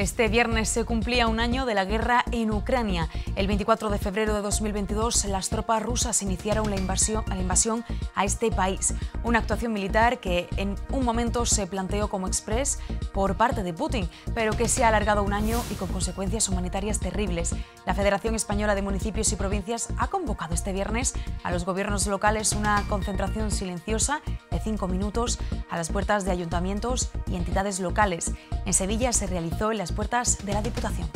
Este viernes se cumplía un año de la guerra en Ucrania. El 24 de febrero de 2022, las tropas rusas iniciaron la invasión, invasión a este país. Una actuación militar que en un momento se planteó como express por parte de Putin, pero que se ha alargado un año y con consecuencias humanitarias terribles. La Federación Española de Municipios y Provincias ha convocado este viernes a los gobiernos locales una concentración silenciosa de cinco minutos a las puertas de ayuntamientos y entidades locales. En Sevilla se realizó en las puertas de la Diputación.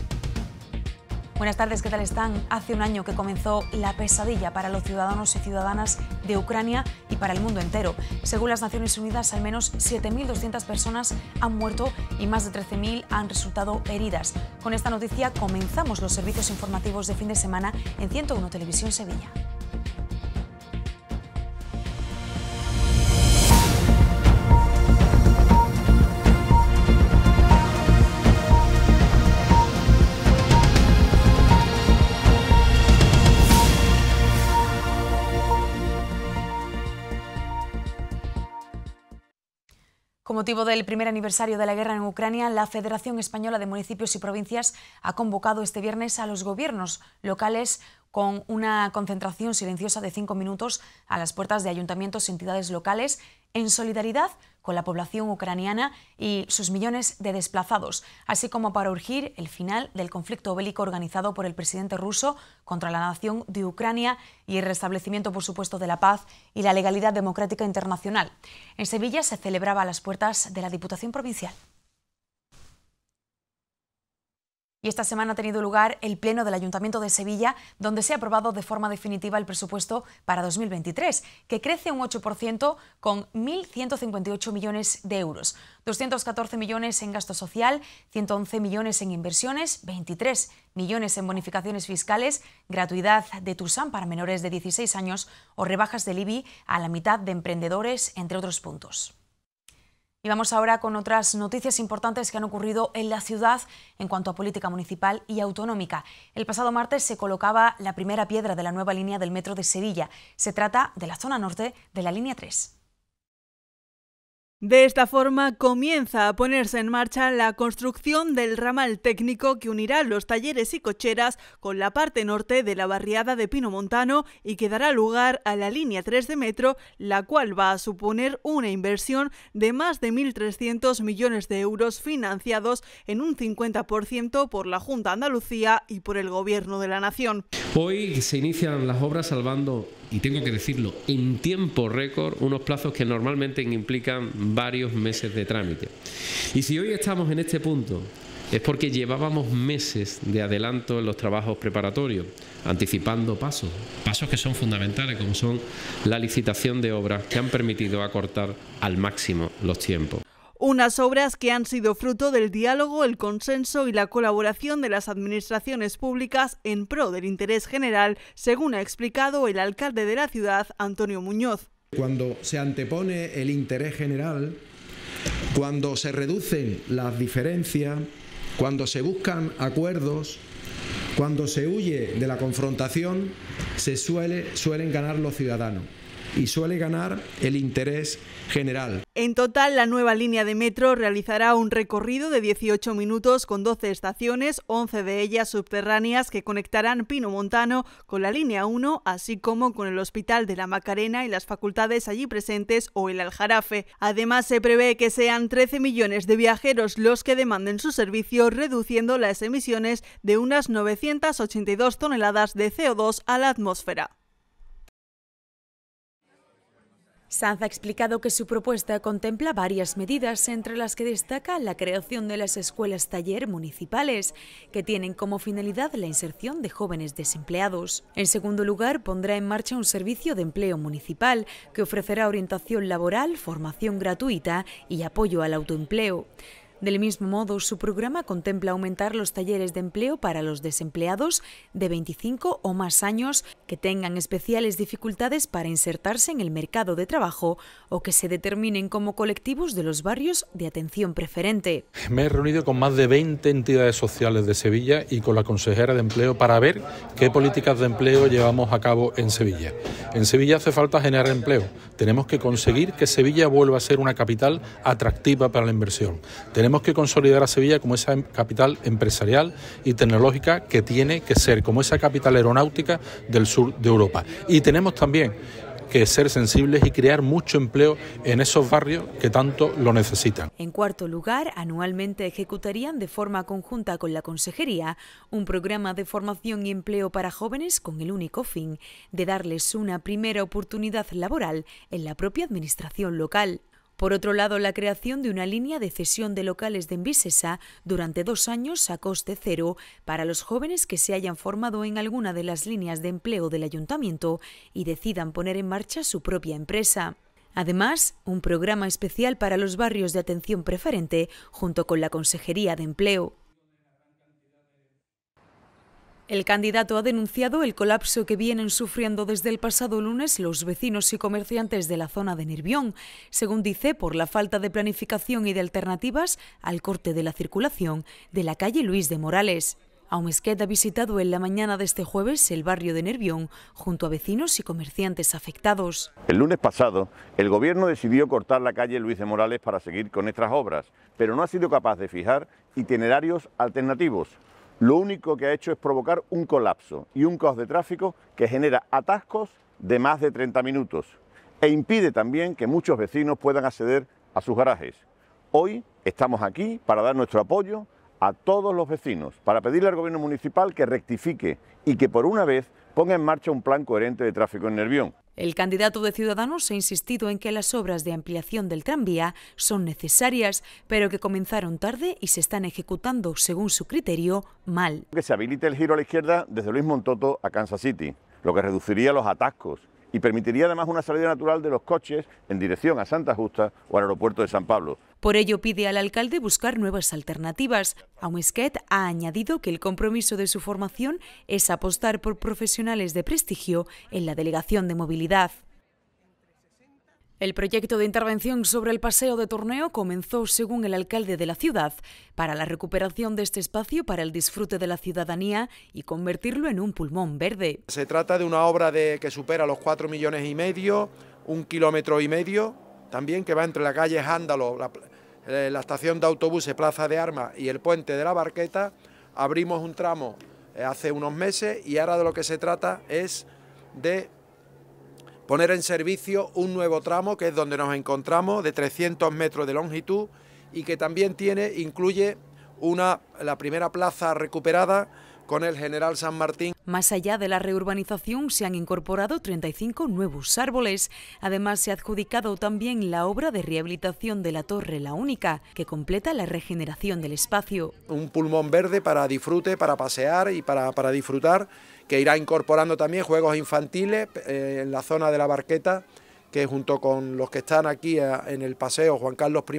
Buenas tardes, ¿qué tal están? Hace un año que comenzó la pesadilla para los ciudadanos y ciudadanas de Ucrania y para el mundo entero. Según las Naciones Unidas, al menos 7.200 personas han muerto y más de 13.000 han resultado heridas. Con esta noticia comenzamos los servicios informativos de fin de semana en 101 Televisión Sevilla. motivo del primer aniversario de la guerra en Ucrania, la Federación Española de Municipios y Provincias ha convocado este viernes a los gobiernos locales con una concentración silenciosa de cinco minutos a las puertas de ayuntamientos y entidades locales en solidaridad con la población ucraniana y sus millones de desplazados, así como para urgir el final del conflicto bélico organizado por el presidente ruso contra la nación de Ucrania y el restablecimiento, por supuesto, de la paz y la legalidad democrática internacional. En Sevilla se celebraba a las puertas de la Diputación Provincial. Y esta semana ha tenido lugar el Pleno del Ayuntamiento de Sevilla, donde se ha aprobado de forma definitiva el presupuesto para 2023, que crece un 8% con 1.158 millones de euros, 214 millones en gasto social, 111 millones en inversiones, 23 millones en bonificaciones fiscales, gratuidad de TUSAN para menores de 16 años o rebajas del IBI a la mitad de emprendedores, entre otros puntos. Y vamos ahora con otras noticias importantes que han ocurrido en la ciudad en cuanto a política municipal y autonómica. El pasado martes se colocaba la primera piedra de la nueva línea del metro de Sevilla. Se trata de la zona norte de la línea 3. De esta forma comienza a ponerse en marcha la construcción del ramal técnico que unirá los talleres y cocheras con la parte norte de la barriada de Pino Montano y que dará lugar a la línea 3 de metro, la cual va a suponer una inversión de más de 1.300 millones de euros financiados en un 50% por la Junta Andalucía y por el Gobierno de la Nación. Hoy se inician las obras salvando y tengo que decirlo, en tiempo récord, unos plazos que normalmente implican varios meses de trámite. Y si hoy estamos en este punto, es porque llevábamos meses de adelanto en los trabajos preparatorios, anticipando pasos, pasos que son fundamentales, como son la licitación de obras que han permitido acortar al máximo los tiempos. Unas obras que han sido fruto del diálogo, el consenso y la colaboración de las administraciones públicas en pro del interés general, según ha explicado el alcalde de la ciudad, Antonio Muñoz. Cuando se antepone el interés general, cuando se reducen las diferencias, cuando se buscan acuerdos, cuando se huye de la confrontación, se suelen ganar los ciudadanos y suele ganar el interés general. En total, la nueva línea de metro realizará un recorrido de 18 minutos con 12 estaciones, 11 de ellas subterráneas que conectarán Pino Montano con la línea 1, así como con el Hospital de la Macarena y las facultades allí presentes o el Aljarafe. Además, se prevé que sean 13 millones de viajeros los que demanden su servicio, reduciendo las emisiones de unas 982 toneladas de CO2 a la atmósfera. Sanz ha explicado que su propuesta contempla varias medidas, entre las que destaca la creación de las escuelas taller municipales, que tienen como finalidad la inserción de jóvenes desempleados. En segundo lugar, pondrá en marcha un servicio de empleo municipal que ofrecerá orientación laboral, formación gratuita y apoyo al autoempleo. Del mismo modo, su programa contempla aumentar los talleres de empleo para los desempleados de 25 o más años que tengan especiales dificultades para insertarse en el mercado de trabajo o que se determinen como colectivos de los barrios de atención preferente. Me he reunido con más de 20 entidades sociales de Sevilla y con la consejera de empleo para ver qué políticas de empleo llevamos a cabo en Sevilla. En Sevilla hace falta generar empleo. Tenemos que conseguir que Sevilla vuelva a ser una capital atractiva para la inversión. Tenemos tenemos que consolidar a Sevilla como esa capital empresarial y tecnológica que tiene que ser, como esa capital aeronáutica del sur de Europa. Y tenemos también que ser sensibles y crear mucho empleo en esos barrios que tanto lo necesitan. En cuarto lugar, anualmente ejecutarían de forma conjunta con la Consejería un programa de formación y empleo para jóvenes con el único fin de darles una primera oportunidad laboral en la propia administración local. Por otro lado, la creación de una línea de cesión de locales de Envisesa durante dos años a coste cero para los jóvenes que se hayan formado en alguna de las líneas de empleo del ayuntamiento y decidan poner en marcha su propia empresa. Además, un programa especial para los barrios de atención preferente junto con la Consejería de Empleo. El candidato ha denunciado el colapso que vienen sufriendo desde el pasado lunes los vecinos y comerciantes de la zona de Nervión, según dice, por la falta de planificación y de alternativas al corte de la circulación de la calle Luis de Morales. Aumesquet ha visitado en la mañana de este jueves el barrio de Nervión junto a vecinos y comerciantes afectados. El lunes pasado, el gobierno decidió cortar la calle Luis de Morales para seguir con estas obras, pero no ha sido capaz de fijar itinerarios alternativos lo único que ha hecho es provocar un colapso y un caos de tráfico que genera atascos de más de 30 minutos e impide también que muchos vecinos puedan acceder a sus garajes. Hoy estamos aquí para dar nuestro apoyo a todos los vecinos, para pedirle al Gobierno Municipal que rectifique y que por una vez ponga en marcha un plan coherente de tráfico en Nervión. El candidato de Ciudadanos ha insistido en que las obras de ampliación del tranvía son necesarias, pero que comenzaron tarde y se están ejecutando, según su criterio, mal. Que se habilite el giro a la izquierda desde Luis Montoto a Kansas City, lo que reduciría los atascos y permitiría además una salida natural de los coches en dirección a Santa Justa o al aeropuerto de San Pablo. Por ello pide al alcalde buscar nuevas alternativas. Aumesquet ha añadido que el compromiso de su formación es apostar por profesionales de prestigio en la delegación de movilidad. El proyecto de intervención sobre el paseo de torneo comenzó, según el alcalde de la ciudad, para la recuperación de este espacio para el disfrute de la ciudadanía y convertirlo en un pulmón verde. Se trata de una obra de, que supera los 4 millones y medio, un kilómetro y medio, también que va entre la calle Jándalo, eh, la estación de autobuses Plaza de Armas y el puente de la Barqueta. Abrimos un tramo eh, hace unos meses y ahora de lo que se trata es de poner en servicio un nuevo tramo que es donde nos encontramos de 300 metros de longitud y que también tiene incluye una la primera plaza recuperada con el general San Martín. Más allá de la reurbanización se han incorporado 35 nuevos árboles. Además se ha adjudicado también la obra de rehabilitación de la Torre La Única, que completa la regeneración del espacio. Un pulmón verde para disfrute, para pasear y para, para disfrutar que irá incorporando también juegos infantiles eh, en la zona de la barqueta, que junto con los que están aquí eh, en el paseo Juan Carlos I,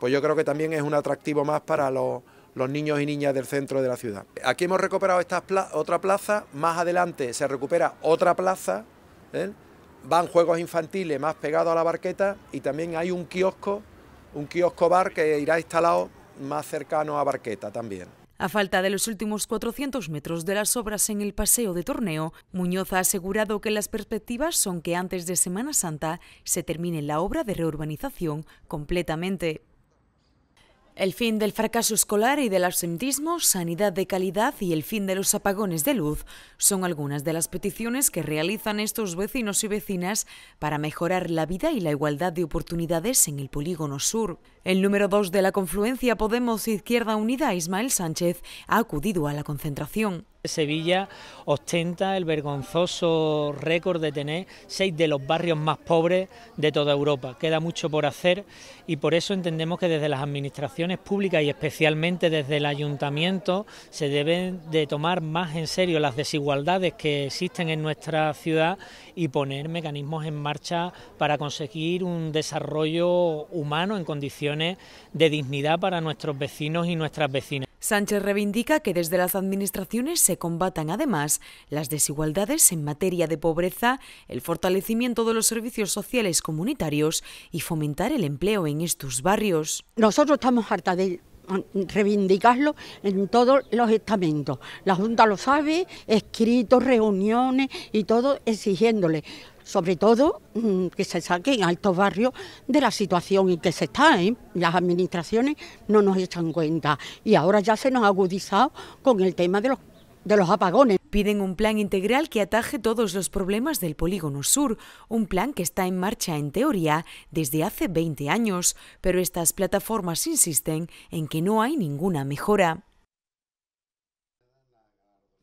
pues yo creo que también es un atractivo más para los, niños y niñas del centro de la ciudad. Aquí hemos recuperado esta otra plaza, más adelante se recupera otra plaza, ¿eh? van juegos infantiles más pegados a la barqueta y también hay un kiosco, un kiosco bar que irá instalado más cercano a Barqueta también. A falta de los últimos 400 metros de las obras en el paseo de torneo, Muñoz ha asegurado que las perspectivas son que antes de Semana Santa se termine la obra de reurbanización completamente. El fin del fracaso escolar y del absentismo, sanidad de calidad y el fin de los apagones de luz son algunas de las peticiones que realizan estos vecinos y vecinas para mejorar la vida y la igualdad de oportunidades en el polígono sur. El número 2 de la confluencia Podemos Izquierda Unida, Ismael Sánchez, ha acudido a la concentración. Sevilla ostenta el vergonzoso récord de tener seis de los barrios más pobres de toda Europa. Queda mucho por hacer y por eso entendemos que desde las administraciones públicas y especialmente desde el ayuntamiento se deben de tomar más en serio las desigualdades que existen en nuestra ciudad y poner mecanismos en marcha para conseguir un desarrollo humano en condiciones de dignidad para nuestros vecinos y nuestras vecinas. Sánchez reivindica que desde las administraciones se combatan además las desigualdades en materia de pobreza, el fortalecimiento de los servicios sociales comunitarios y fomentar el empleo en estos barrios. Nosotros estamos hartas de reivindicarlo en todos los estamentos. La Junta lo sabe, escritos, reuniones y todo exigiéndole sobre todo mm, que se saquen a estos barrios de la situación en que se está. ¿eh? Las administraciones no nos echan cuenta y ahora ya se nos ha agudizado con el tema de los de los apagones. Piden un plan integral que ataje todos los problemas del polígono sur, un plan que está en marcha en teoría desde hace 20 años, pero estas plataformas insisten en que no hay ninguna mejora.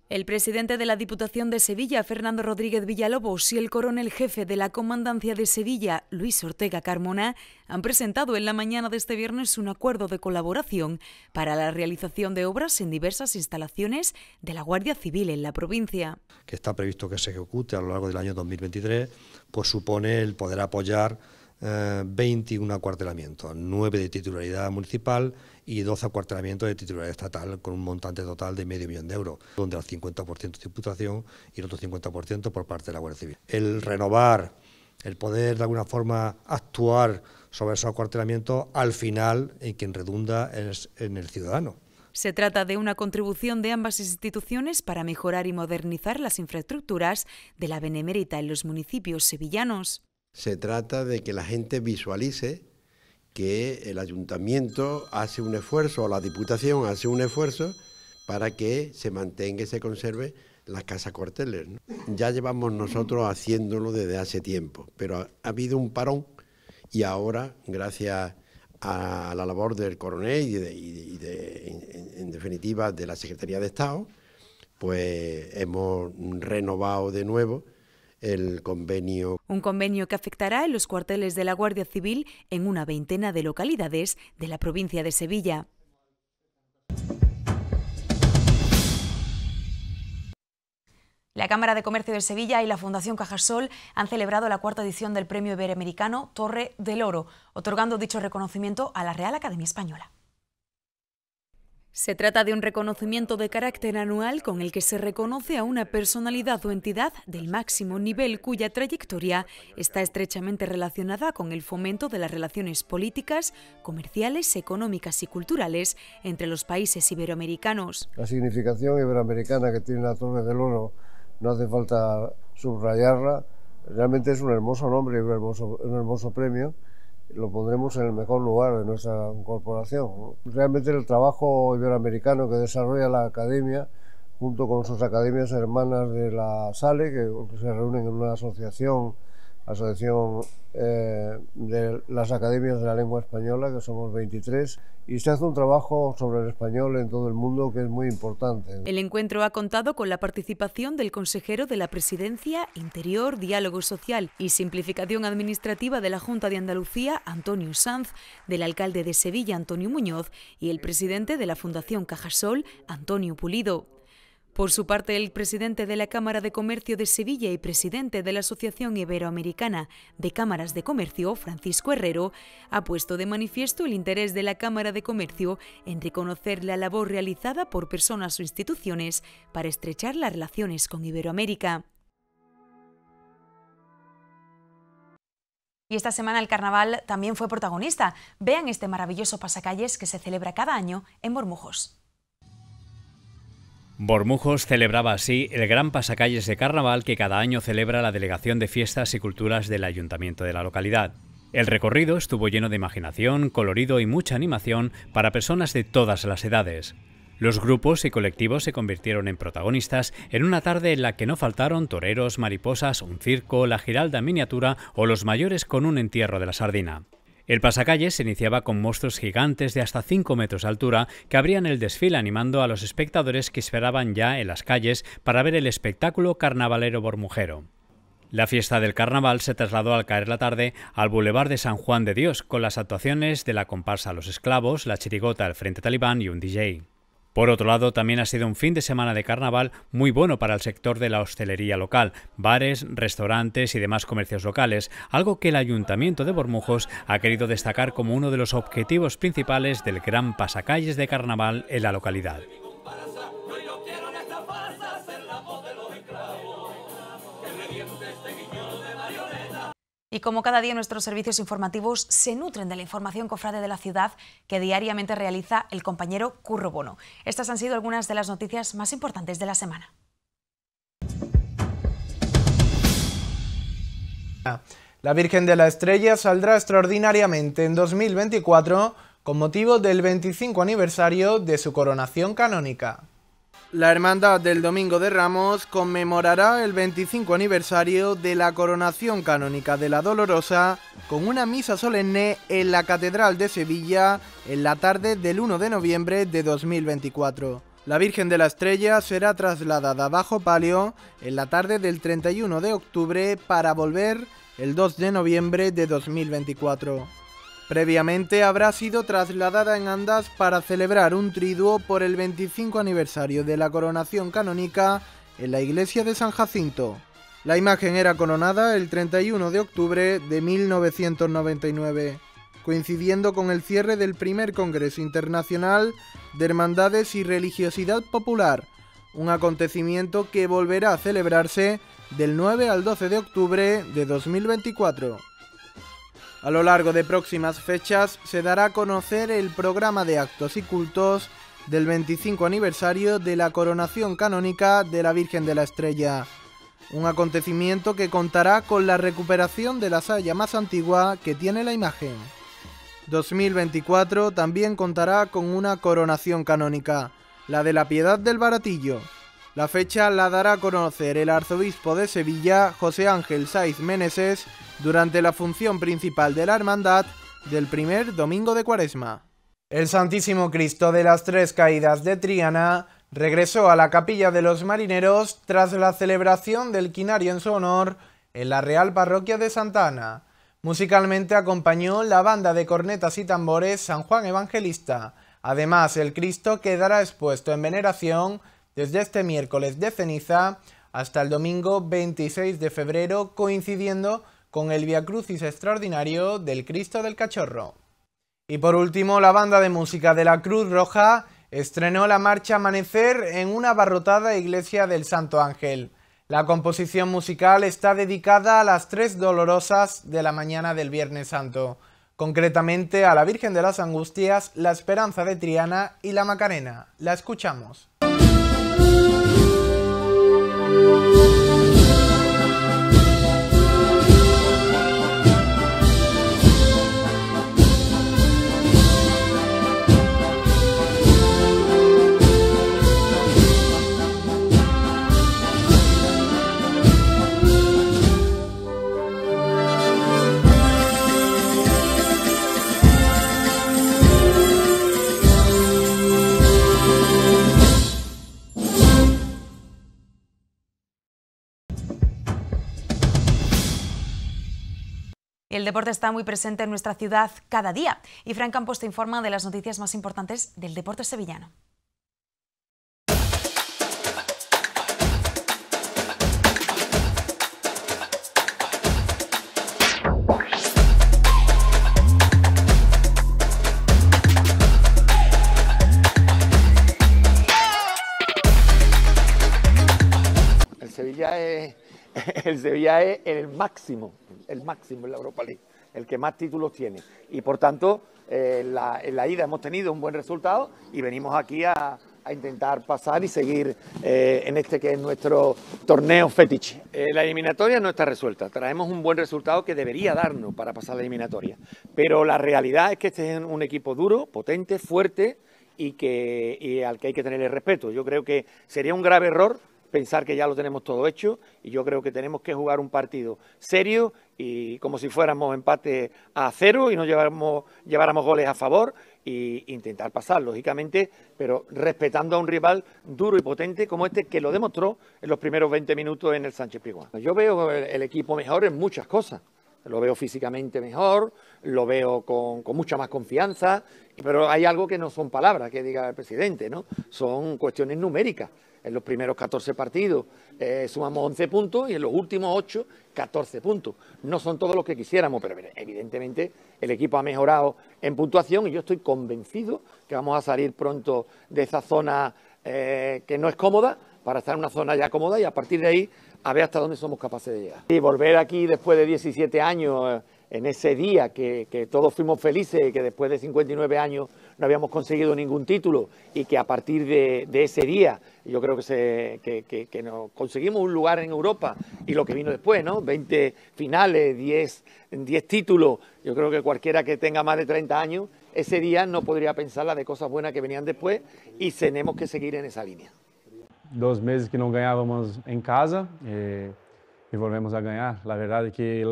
El presidente de la Diputación de Sevilla, Fernando Rodríguez Villalobos, y el coronel jefe de la Comandancia de Sevilla, Luis Ortega Carmona, han presentado en la mañana de este viernes un acuerdo de colaboración para la realización de obras en diversas instalaciones de la Guardia Civil en la provincia. Que está previsto que se ejecute a lo largo del año 2023, pues supone el poder apoyar 21 eh, acuartelamientos, 9 de titularidad municipal y 12 acuartelamientos de titularidad estatal con un montante total de medio millón de euros, donde el 50% imputación y el otro 50% por parte de la Guardia Civil. El renovar, el poder de alguna forma actuar sobre esos acuartelamientos, al final en quien redunda es en el ciudadano. Se trata de una contribución de ambas instituciones para mejorar y modernizar las infraestructuras de la Benemérita en los municipios sevillanos se trata de que la gente visualice que el ayuntamiento hace un esfuerzo, o la diputación hace un esfuerzo para que se mantenga y se conserve la Casa cuarteles Ya llevamos nosotros haciéndolo desde hace tiempo, pero ha, habido un parón y ahora, gracias a, la labor del coronel y, de, en, en definitiva de la Secretaría de Estado, pues hemos renovado de nuevo el convenio. Un convenio que afectará a los cuarteles de la Guardia Civil en una veintena de localidades de la provincia de Sevilla. La Cámara de Comercio de Sevilla y la Fundación Cajasol han celebrado la cuarta edición del Premio Iberoamericano Torre del Oro, otorgando dicho reconocimiento a la Real Academia Española. Se trata de un reconocimiento de carácter anual con el que se reconoce a una personalidad o entidad del máximo nivel cuya trayectoria está estrechamente relacionada con el fomento de las relaciones políticas, comerciales, económicas y culturales entre los países iberoamericanos. La significación iberoamericana que tiene la Torre del Oro no hace falta subrayarla. Realmente es un hermoso nombre y un hermoso, premio lo pondremos en el mejor lugar de nuestra corporación. Realmente el trabajo iberoamericano que desarrolla la academia, junto con sus academias hermanas de la SALE, que se reúnen en una asociación, asociación eh, de las academias de la lengua española, que somos 23, y se hace un trabajo sobre el español en todo el mundo que es muy importante. El encuentro ha contado con la participación del consejero de la Presidencia, Interior, Diálogo Social y Simplificación Administrativa de la Junta de Andalucía, Antonio Sanz, del alcalde de Sevilla, Antonio Muñoz, y el presidente de la Fundación Cajasol, Antonio Pulido. Por su parte, el presidente de la Cámara de Comercio de Sevilla y presidente de la Asociación Iberoamericana de Cámaras de Comercio, Francisco Herrero, ha puesto de manifiesto el interés de la Cámara de Comercio en reconocer la labor realizada por personas o instituciones para estrechar las relaciones con Iberoamérica. Y esta semana el carnaval también fue protagonista. Vean este maravilloso pasacalles que se celebra cada año en Bormujos. Bormujos celebraba así el gran pasacalles de carnaval que cada año celebra la Delegación de Fiestas y Culturas del Ayuntamiento de la localidad. El recorrido estuvo lleno de imaginación, colorido y mucha animación para personas de todas las edades. Los grupos y colectivos se convirtieron en protagonistas en una tarde en la que no faltaron toreros, mariposas, un circo, la giralda miniatura o los mayores con un entierro de la sardina. El pasacalle se iniciaba con monstruos gigantes de hasta 5 metros de altura que abrían el desfile animando a los espectadores que esperaban ya en las calles para ver el espectáculo carnavalero bormujero. La fiesta del carnaval se trasladó al caer la tarde al Boulevard de San Juan de Dios con las actuaciones de la comparsa Los Esclavos, la chirigota al Frente Talibán y un DJ. Por otro lado, también ha sido un fin de semana de carnaval muy bueno para el sector de la hostelería local, bares, restaurantes y demás comercios locales, algo que el Ayuntamiento de Bormujos ha querido destacar como uno de los objetivos principales del gran pasacalles de carnaval en la localidad. Y como cada día nuestros servicios informativos se nutren de la información cofrade de la ciudad que diariamente realiza el compañero Curro Bono. Estas han sido algunas de las noticias más importantes de la semana. La Virgen de la Estrella saldrá extraordinariamente en 2024 con motivo del 25 aniversario de su coronación canónica. La Hermandad del Domingo de Ramos conmemorará el 25 aniversario de la coronación canónica de la Dolorosa con una misa solemne en la Catedral de Sevilla en la tarde del 1 de noviembre de 2024. La Virgen de la Estrella será trasladada bajo palio en la tarde del 31 de octubre para volver el 2 de noviembre de 2024. Previamente habrá sido trasladada en andas para celebrar un triduo por el 25 aniversario de la coronación canónica en la iglesia de San Jacinto. La imagen era coronada el 31 de octubre de 1999, coincidiendo con el cierre del primer Congreso Internacional de Hermandades y Religiosidad Popular, un acontecimiento que volverá a celebrarse del 9 al 12 de octubre de 2024. A lo largo de próximas fechas se dará a conocer el programa de actos y cultos del 25 aniversario de la coronación canónica de la Virgen de la Estrella, un acontecimiento que contará con la recuperación de la saya más antigua que tiene la imagen. 2024 también contará con una coronación canónica, la de la Piedad del Baratillo, la fecha la dará a conocer el arzobispo de Sevilla, José Ángel Saiz Meneses, durante la función principal de la hermandad del primer domingo de Cuaresma. El Santísimo Cristo de las Tres Caídas de Triana regresó a la capilla de los marineros tras la celebración del quinario en su honor en la Real Parroquia de Santa Ana. Musicalmente acompañó la banda de cornetas y tambores San Juan Evangelista. Además, el Cristo quedará expuesto en veneración desde este miércoles de ceniza hasta el domingo 26 de febrero, coincidiendo con el Via Crucis extraordinario del Cristo del Cachorro. Y por último, la banda de música de la Cruz Roja estrenó la marcha Amanecer en una abarrotada iglesia del Santo Ángel. La composición musical está dedicada a las tres dolorosas de la mañana del Viernes Santo, concretamente a la Virgen de las Angustias, la Esperanza de Triana y la Macarena. La escuchamos. Música El deporte está muy presente en nuestra ciudad cada día y Frank Campos te informa de las noticias más importantes del deporte sevillano. El Sevilla es el Sevilla es el máximo, el máximo en la Europa League, el que más títulos tiene. Y por tanto, eh, en la ida hemos tenido un buen resultado y venimos aquí a, intentar pasar y seguir eh, en este que es nuestro torneo fetiche. Eh, la eliminatoria no está resuelta, traemos un buen resultado que debería darnos para pasar la eliminatoria, pero la realidad es que este es un equipo duro, potente, fuerte y, y al que hay que tenerle respeto. Yo creo que sería un grave error pensar que ya lo tenemos todo hecho y yo creo que tenemos que jugar un partido serio y como si fuéramos empate a cero y no lleváramos, lleváramos goles a favor e intentar pasar, lógicamente, pero respetando a un rival duro y potente como este que lo demostró en los primeros 20 minutos en el Sánchez Piguán. Yo veo el, equipo mejor en muchas cosas lo veo físicamente mejor, lo veo con, con, mucha más confianza, pero hay algo que no son palabras que diga el presidente, ¿no? Son cuestiones numéricas en los primeros 14 partidos eh, sumamos 11 puntos y en los últimos 8, 14 puntos. No son todos los que quisiéramos, pero evidentemente el equipo ha mejorado en puntuación y yo estoy convencido que vamos a salir pronto de esa zona eh, que no es cómoda para estar en una zona ya cómoda y a partir de ahí a ver hasta dónde somos capaces de llegar. Y volver aquí después de 17 años eh, en ese día que, todos fuimos felices, que después de 59 años no habíamos conseguido ningún título y que a partir de, ese día yo creo que, se, que, nos conseguimos un lugar en Europa y lo que vino después, ¿no? 20 finales, 10, 10 títulos, yo creo que cualquiera que tenga más de 30 años, ese día no podría pensar la de cosas buenas que venían después y tenemos que seguir en esa línea. Dos meses que no ganábamos en casa. Eh, e volvemos a ganhar. A verdade é que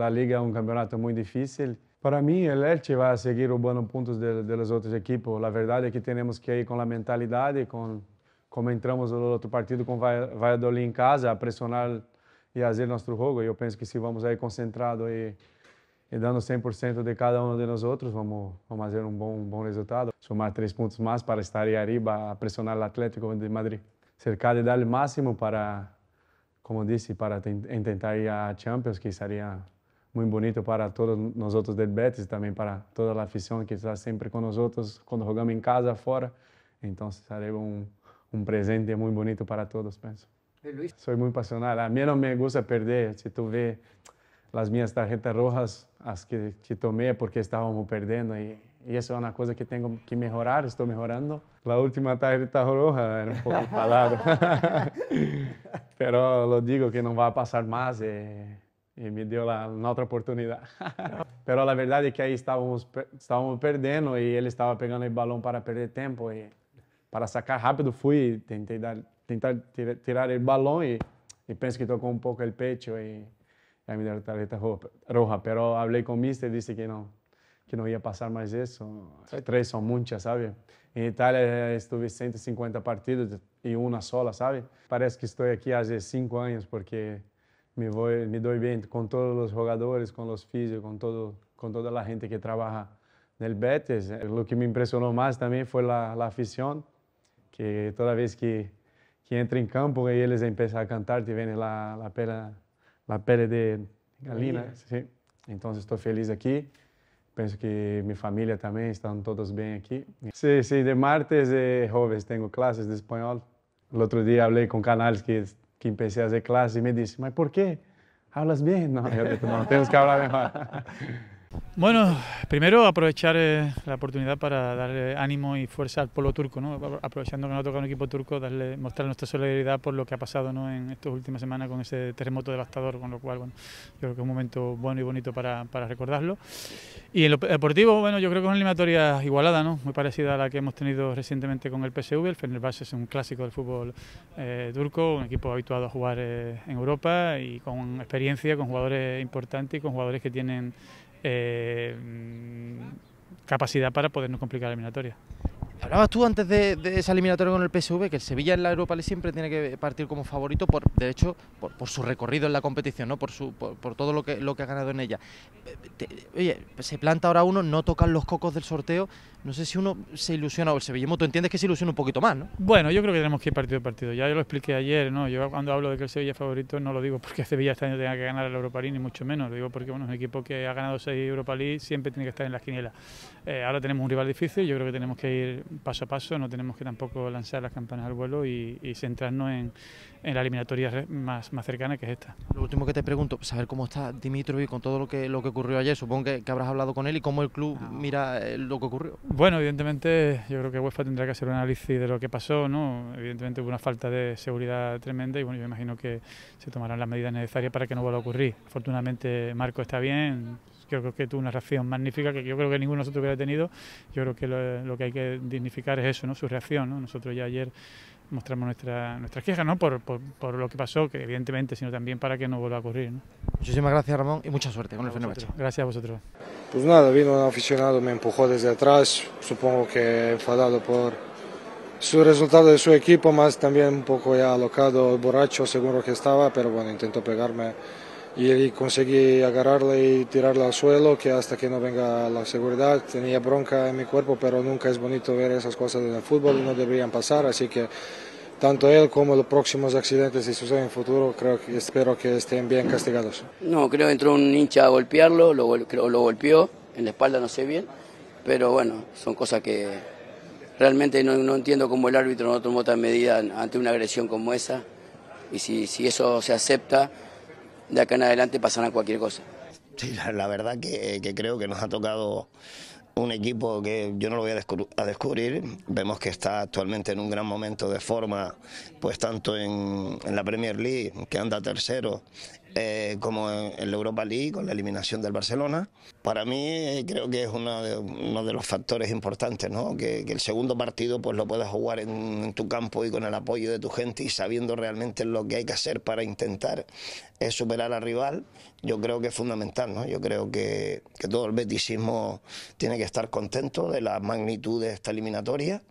a Liga é um campeonato muito difícil. Para mim, o Elche vai seguir roubando pontos das outras equipes. A verdade é que temos que ir com a mentalidade, com como entramos no outro partido com Valladolid em casa, a pressionar e fazer nosso jogo. E eu penso que se vamos aí concentrado e, e dando 100% de cada um de nós outros, vamos, vamos fazer um bom, um bom resultado. Somar três pontos mais para estar em arriba, a pressionar o Atlético de Madrid. Cercar e dar o máximo para como disse, para tentar ir à Champions, que seria muito bonito para todos nós outros do Betis, também para toda a afición que está sempre com nós outros, quando jogamos em casa, fora. Então, seria um, um presente muito bonito para todos, penso. Sou muito apaixonado. A mim não me gusta perder. Se tu vê as minhas tarjetas rojas, as que, tomei é porque estávamos perdendo e e essa é uma coisa que tenho que melhorar, estou melhorando. A última tarjeta roja era um pouco falado, mas eu digo que não vai passar mais e eh, me deu la, outra oportunidade. Mas a verdade é que aí estávamos perdendo e ele estava pegando o balão para perder tempo e para sacar rápido fui tentei dar, tentar tirar o balão e penso que tocou um pouco o peito e me deu a tarjeta roja, falei com o Mister e disse que não que não ia passar mais isso. Três são muitas, sabe? Em Itália eh, estive 150 partidos e uma sola, sabe? Parece que estou aqui há cinco anos porque me vou me dou bem com todos os jogadores, com os físicos, com todo com toda a gente que trabalha no Betis. Eh, o que me impressionou mais também foi a, a afición, que toda vez que que entra em campo e eles começam a cantar, te vem lá a pele, pele de galinha. Sim. Então estou feliz aqui. Penso que minha família também estão todos bem aqui. Sim, sim, de martes e jovens tenho classes de espanhol. O outro dia falei com canais que, que comecei a fazer classe e me disse, mas por quê? Hablas bem? Não, eu disse, não, temos que falar melhor. Bueno, primero aprovechar eh, la oportunidad para darle ánimo y fuerza al pueblo turco, aprovechando que nos tocado un equipo turco, darle, mostrar nuestra solidaridad por lo que ha pasado en estas últimas semanas con ese terremoto devastador, con lo cual bueno, yo creo que es un momento bueno y bonito para, recordarlo. Y en lo deportivo, bueno, yo creo que es una eliminatoria igualada, ¿no? muy parecida a la que hemos tenido recientemente con el PSV, el Fenerbahce es un clásico del fútbol eh, turco, un equipo habituado a jugar eh, en Europa y con experiencia, con jugadores importantes y con jugadores que tienen eh, capacidad para podernos complicar la eliminatoria. Hablabas tú antes de, esa eliminatoria con el PSV, que el Sevilla en la Europa League siempre tiene que partir como favorito, por, de hecho, por, su recorrido en la competición, ¿no? por, todo lo que, lo que ha ganado en ella. Eh, oye, se planta ahora uno, no tocan los cocos del sorteo, no sé si uno se ilusiona, o el Sevilla tú entiendes que se ilusiona un poquito más, ¿no? Bueno, yo creo que tenemos que ir partido a partido. Ya lo expliqué ayer, ¿no? Yo cuando hablo de que el Sevilla es favorito no lo digo porque el Sevilla este año tenga que ganar el Europa League, ni mucho menos. Lo digo porque, bueno, un equipo que ha ganado seis Europa League siempre tiene que estar en la quinielas. Eh, ahora tenemos un rival difícil, yo creo que tenemos que ir paso a paso, no tenemos que tampoco lanzar las campanas al vuelo y centrarnos en, en la eliminatoria más, más cercana que es esta. Lo último que te pregunto, saber cómo está y con todo lo que, lo que ocurrió ayer. Supongo que, habrás hablado con él y cómo el club mira eh, lo que ocurrió. Bueno, evidentemente yo creo que UEFA tendrá que hacer un análisis de lo que pasó, ¿no? Evidentemente hubo una falta de seguridad tremenda y bueno, yo imagino que se tomarán las medidas necesarias para que no vuelva a ocurrir. Afortunadamente Marco está bien, creo que tuvo una reacción magnífica que yo creo que ninguno de nosotros hubiera tenido. Yo creo que lo, que hay que dignificar es eso, ¿no? su reacción. Nosotros ya ayer mostramos nuestra, nuestras quejas ¿no? Por, por, por, lo que pasó, que evidentemente, sino también para que no vuelva a ocurrir. ¿no? Muchísimas gracias Ramón y mucha suerte con el Fenerbahce. Gracias a vosotros. Pues nada, vino un aficionado, me empujó desde atrás, supongo que enfadado por su resultado de su equipo, más también un poco ya alocado, borracho seguro que estaba, pero bueno, intentó pegarme y conseguí agarrarla y tirarla al suelo, que hasta que no venga la seguridad, tenía bronca en mi cuerpo, pero nunca es bonito ver esas cosas en el fútbol y no deberían pasar, así que tanto él como los próximos accidentes si suceden en el futuro, creo que espero que estén bien castigados. No, creo que entró un hincha a golpearlo, lo, creo, lo golpeó, en la espalda no sé bien, pero bueno, son cosas que realmente no, no entiendo cómo el árbitro no tomó tal medida ante una agresión como esa, y si, si eso se acepta, de acá en adelante pasará cualquier cosa. Sí, la, verdad que, creo que nos ha tocado un equipo que yo no lo voy a, descubrir. Vemos que está actualmente en un gran momento de forma, pues tanto en la Premier League, que anda tercero, eh, como en la Europa League, con la eliminación del Barcelona. Para mí eh, creo que es uno de los factores importantes, que, el segundo partido pues, lo puedas jugar en, tu campo y con el apoyo de tu gente y sabiendo realmente lo que hay que hacer para intentar superar al rival, yo creo que es fundamental. ¿no? Yo creo que, que todo el betisismo tiene que estar contento de la magnitud de esta eliminatoria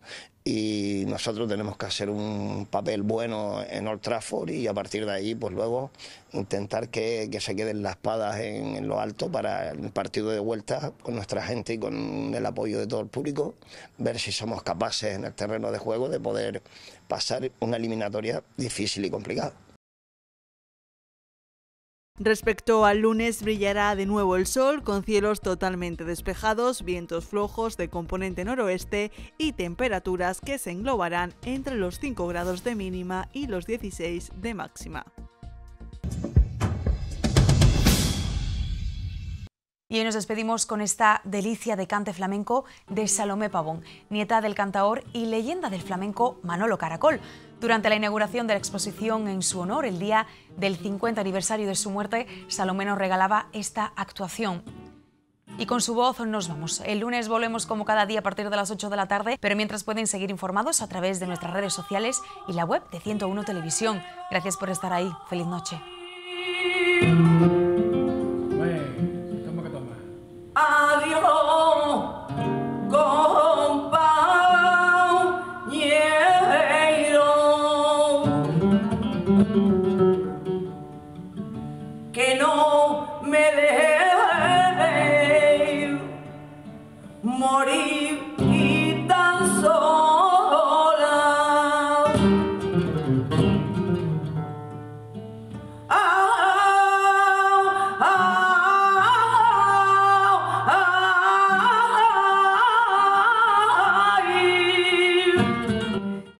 y nosotros tenemos que hacer un papel bueno en Old Trafford y a partir de ahí, pues luego intentar que, que se queden las espadas en, en, lo alto para el partido de vuelta con nuestra gente y con el apoyo de todo el público, ver si somos capaces en el terreno de juego de poder pasar una eliminatoria difícil y complicada. Respecto al lunes brillará de nuevo el sol con cielos totalmente despejados, vientos flojos de componente noroeste y temperaturas que se englobarán entre los 5 grados de mínima y los 16 de máxima. Y hoy nos despedimos con esta delicia de cante flamenco de Salomé Pavón, nieta del cantaor y leyenda del flamenco Manolo Caracol. Durante la inauguración de la exposición en su honor, el día del 50 aniversario de su muerte, Salomé nos regalaba esta actuación. Y con su voz nos vamos. El lunes volvemos como cada día a partir de las 8 de la tarde, pero mientras pueden seguir informados a través de nuestras redes sociales y la web de 101 Televisión. Gracias por estar ahí. Feliz noche.